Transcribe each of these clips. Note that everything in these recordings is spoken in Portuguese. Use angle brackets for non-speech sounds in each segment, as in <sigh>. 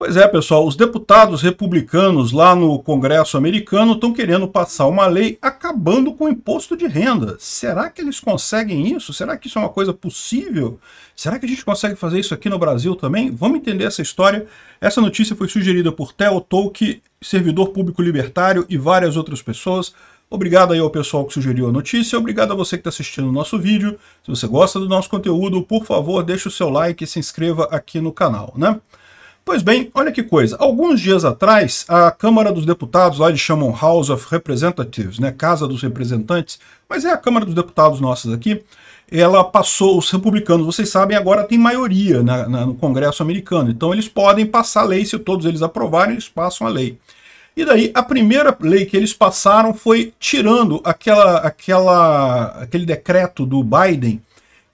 Pois é, pessoal, os deputados republicanos lá no Congresso americano estão querendo passar uma lei acabando com o imposto de renda. Será que eles conseguem isso? Será que isso é uma coisa possível? Será que a gente consegue fazer isso aqui no Brasil também? Vamos entender essa história. Essa notícia foi sugerida por Theo Tolk, servidor público libertário e várias outras pessoas. Obrigado aí ao pessoal que sugeriu a notícia, obrigado a você que está assistindo o nosso vídeo. Se você gosta do nosso conteúdo, por favor, deixe o seu like e se inscreva aqui no canal, né? Pois bem, olha que coisa. Alguns dias atrás, a Câmara dos Deputados, lá eles chamam House of Representatives, né, Casa dos Representantes, mas é a Câmara dos Deputados nossas aqui, ela passou, os republicanos, vocês sabem, agora tem maioria na, na, no Congresso americano, então eles podem passar lei, se todos eles aprovarem, eles passam a lei. E daí, a primeira lei que eles passaram foi tirando aquela, aquela, aquele decreto do Biden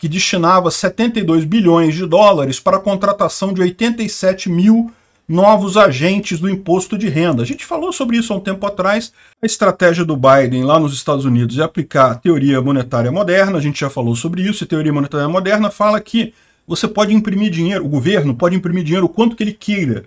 que destinava 72 bilhões de dólares para a contratação de 87 mil novos agentes do imposto de renda. A gente falou sobre isso há um tempo atrás. A estratégia do Biden lá nos Estados Unidos é aplicar a teoria monetária moderna. A gente já falou sobre isso. A teoria monetária moderna fala que você pode imprimir dinheiro, o governo pode imprimir dinheiro o quanto que ele queira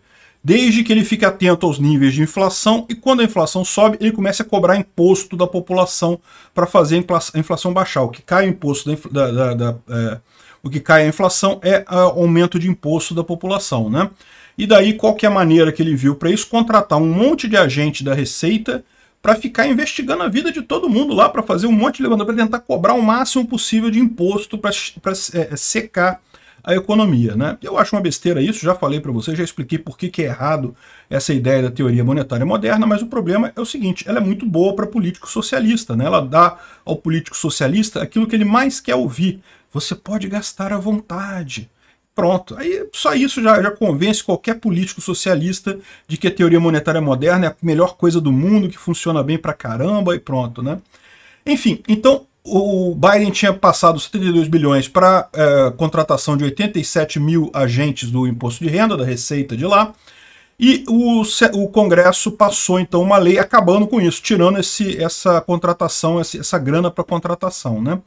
desde que ele fique atento aos níveis de inflação e quando a inflação sobe, ele começa a cobrar imposto da população para fazer a inflação baixar. O que cai o imposto da, da, da, é, o que cai a inflação é, é o aumento de imposto da população, né? E daí qual que é a maneira que ele viu para isso? Contratar um monte de agente da Receita para ficar investigando a vida de todo mundo lá, para fazer um monte de levantamento, para tentar cobrar o máximo possível de imposto para é, secar a economia. Né? Eu acho uma besteira isso, já falei para vocês, já expliquei por que, que é errado essa ideia da teoria monetária moderna, mas o problema é o seguinte, ela é muito boa para político socialista, né? ela dá ao político socialista aquilo que ele mais quer ouvir, você pode gastar à vontade. Pronto, aí só isso já, já convence qualquer político socialista de que a teoria monetária moderna é a melhor coisa do mundo, que funciona bem para caramba e pronto, né? Enfim, então o Biden tinha passado 72 bilhões para é, contratação de 87 mil agentes do imposto de renda, da receita de lá, e o, o Congresso passou então uma lei acabando com isso, tirando esse, essa contratação, essa, essa grana para contratação. Né?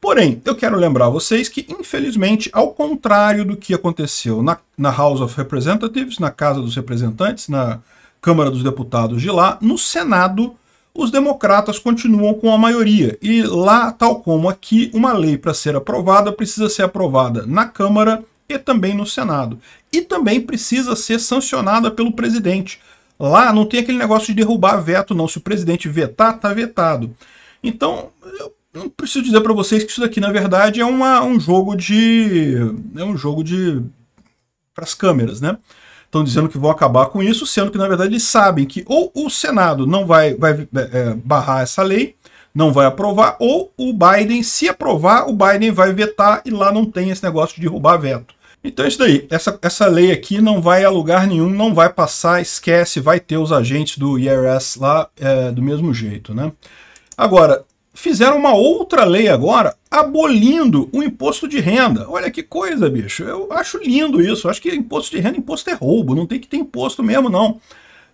Porém, eu quero lembrar vocês que, infelizmente, ao contrário do que aconteceu na, na House of Representatives, na Casa dos Representantes, na Câmara dos Deputados de lá, no Senado os democratas continuam com a maioria. E lá, tal como aqui, uma lei para ser aprovada precisa ser aprovada na Câmara e também no Senado. E também precisa ser sancionada pelo presidente. Lá não tem aquele negócio de derrubar veto, não. Se o presidente vetar, está vetado. Então, eu não preciso dizer para vocês que isso daqui, na verdade, é uma, um jogo de. É um jogo de. para as câmeras, né? estão dizendo que vão acabar com isso, sendo que, na verdade, eles sabem que ou o Senado não vai, vai é, é, barrar essa lei, não vai aprovar, ou o Biden, se aprovar, o Biden vai vetar e lá não tem esse negócio de derrubar veto. Então é isso daí. Essa, essa lei aqui não vai a lugar nenhum, não vai passar, esquece, vai ter os agentes do IRS lá é, do mesmo jeito, né? Agora, fizeram uma outra lei agora abolindo o imposto de renda. Olha que coisa, bicho. Eu acho lindo isso. Eu acho que imposto de renda, imposto é roubo. Não tem que ter imposto mesmo, não.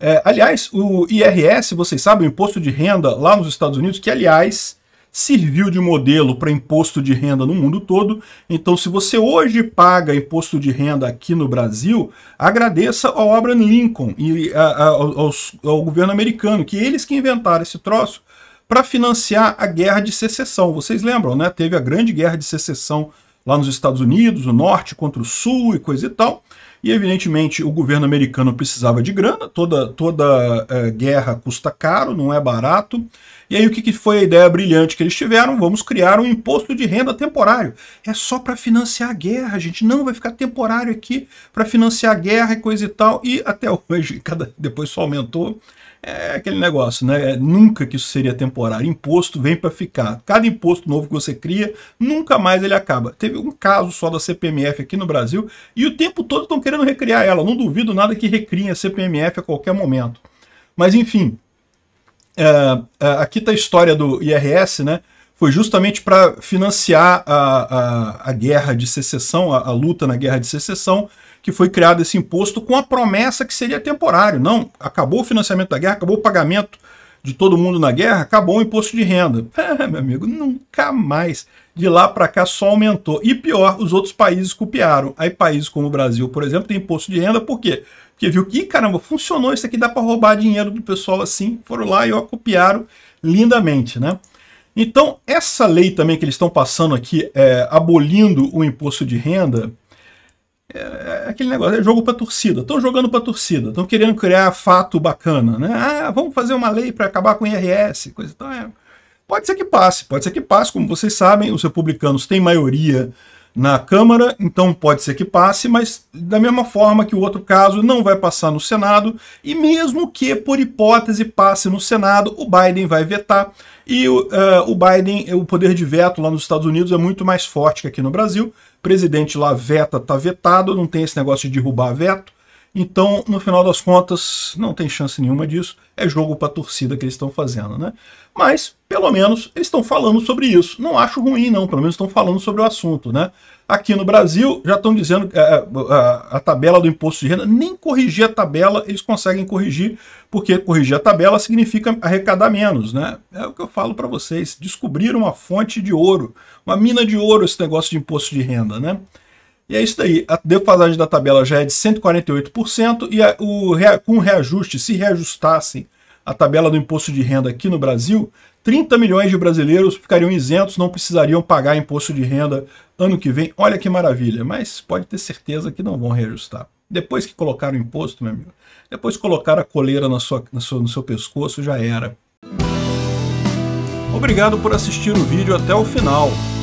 É, aliás, o IRS, vocês sabem, o imposto de renda lá nos Estados Unidos, que, aliás, serviu de modelo para imposto de renda no mundo todo. Então, se você hoje paga imposto de renda aqui no Brasil, agradeça ao Abraham Lincoln e a, a, aos, ao governo americano, que eles que inventaram esse troço para financiar a guerra de secessão. Vocês lembram, né? Teve a grande guerra de secessão lá nos Estados Unidos, o norte contra o sul e coisa e tal. E, evidentemente, o governo americano precisava de grana, toda, toda é, guerra custa caro, não é barato. E aí o que, foi a ideia brilhante que eles tiveram? Vamos criar um imposto de renda temporário. É só para financiar a guerra, a gente. Não, vai ficar temporário aqui para financiar a guerra e coisa e tal. E até <laughs> hoje, cada, depois só aumentou. É aquele negócio, né? É, nunca que isso seria temporário. Imposto vem para ficar. Cada imposto novo que você cria, nunca mais ele acaba. Teve um caso só da CPMF aqui no Brasil e o tempo todo estão querendo recriar ela. Não duvido nada que recriem a CPMF a qualquer momento. Mas enfim, uh, aqui está a história do IRS, né? Foi justamente para financiar a, a, a, guerra de secessão, a, a, luta na guerra de secessão, que foi criado esse imposto com a promessa que seria temporário. Não, acabou o financiamento da guerra, acabou o pagamento de todo mundo na guerra, acabou o imposto de renda. <laughs> Ah, meu amigo, nunca mais. De lá para cá só aumentou. E pior, os outros países copiaram. Aí países como o Brasil, por exemplo, tem imposto de renda, por quê? Porque viu que, caramba, funcionou, isso aqui dá para roubar dinheiro do pessoal assim, foram lá e ó, copiaram lindamente, né? Então, essa lei também que eles estão passando aqui, é, abolindo o imposto de renda, é, é aquele negócio, é jogo para torcida. Estão jogando para torcida, estão querendo criar fato bacana, né? Ah, vamos fazer uma lei para acabar com o IRS, coisa então, é, Pode ser que passe, pode ser que passe. Como vocês sabem, os republicanos têm maioria na Câmara, então pode ser que passe, mas da mesma forma que o outro caso não vai passar no Senado, e mesmo que, por hipótese, passe no Senado, o Biden vai vetar, e uh, o Biden, o poder de veto lá nos Estados Unidos é muito mais forte que aqui no Brasil, o presidente lá veta, tá vetado, não tem esse negócio de derrubar veto, então, no final das contas, não tem chance nenhuma disso. É jogo para torcida que eles estão fazendo, né? Mas, pelo menos, eles estão falando sobre isso. Não acho ruim, não. Pelo menos estão falando sobre o assunto, né? Aqui no Brasil, já estão dizendo é, é a, a tabela do imposto de renda. Nem corrigir a tabela, eles conseguem corrigir, porque corrigir a tabela significa arrecadar menos, né? É o que eu falo para vocês. Descobrir uma fonte de ouro, uma mina de ouro esse negócio de imposto de renda, né? E é isso daí. A defasagem da tabela já é de 148% e a, o, com reajuste, se reajustassem a tabela do imposto de renda aqui no Brasil, 30 milhões de brasileiros ficariam isentos, não precisariam pagar imposto de renda ano que vem. Olha que maravilha, mas pode ter certeza que não vão reajustar. Depois que colocaram o imposto, meu amigo, depois que colocaram a coleira na sua, na sua, no seu pescoço, já era. Obrigado por assistir o vídeo até o final.